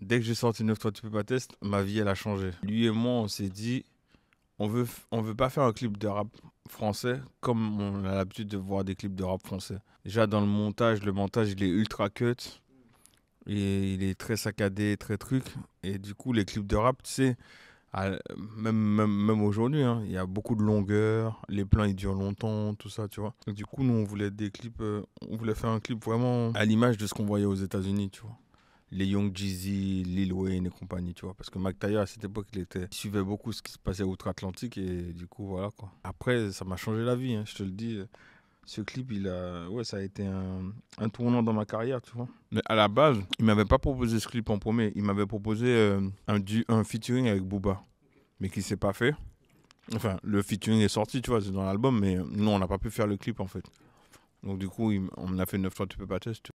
Dès que j'ai sorti notre toi tu peux pas test, ma vie elle a changé. Lui et moi on s'est dit on veut on veut pas faire un clip de rap français comme on a l'habitude de voir des clips de rap français. Déjà dans le montage, le montage il est ultra cut. Et il est très saccadé, très truc. Et du coup, les clips de rap, tu sais, même, même, aujourd'hui, hein, il y a beaucoup de longueur, les plans ils durent longtemps, tout ça, tu vois. du coup, nous on voulait des clips, euh, on voulait faire un clip vraiment à l'image de ce qu'on voyait aux États-Unis, tu vois les Young Jeezy, Lil Wayne et compagnie, tu vois. Parce que McTayer, à cette époque, il, était, suivait beaucoup ce qui se passait outre-Atlantique et du coup, voilà quoi. Après, ça m'a changé la vie, hein, je te le dis. Ce clip, il a, ouais, ça a été un, tournant dans ma carrière, tu vois. Mais à la base, il m'avait pas proposé ce clip en premier. Il m'avait proposé euh, un, un featuring avec Booba, mais qui s'est pas fait. Enfin, le featuring est sorti, tu vois, c'est dans l'album, mais nous, on n'a pas pu faire le clip en fait. Donc du coup, on on a fait neuf fois, tu peux pas tester.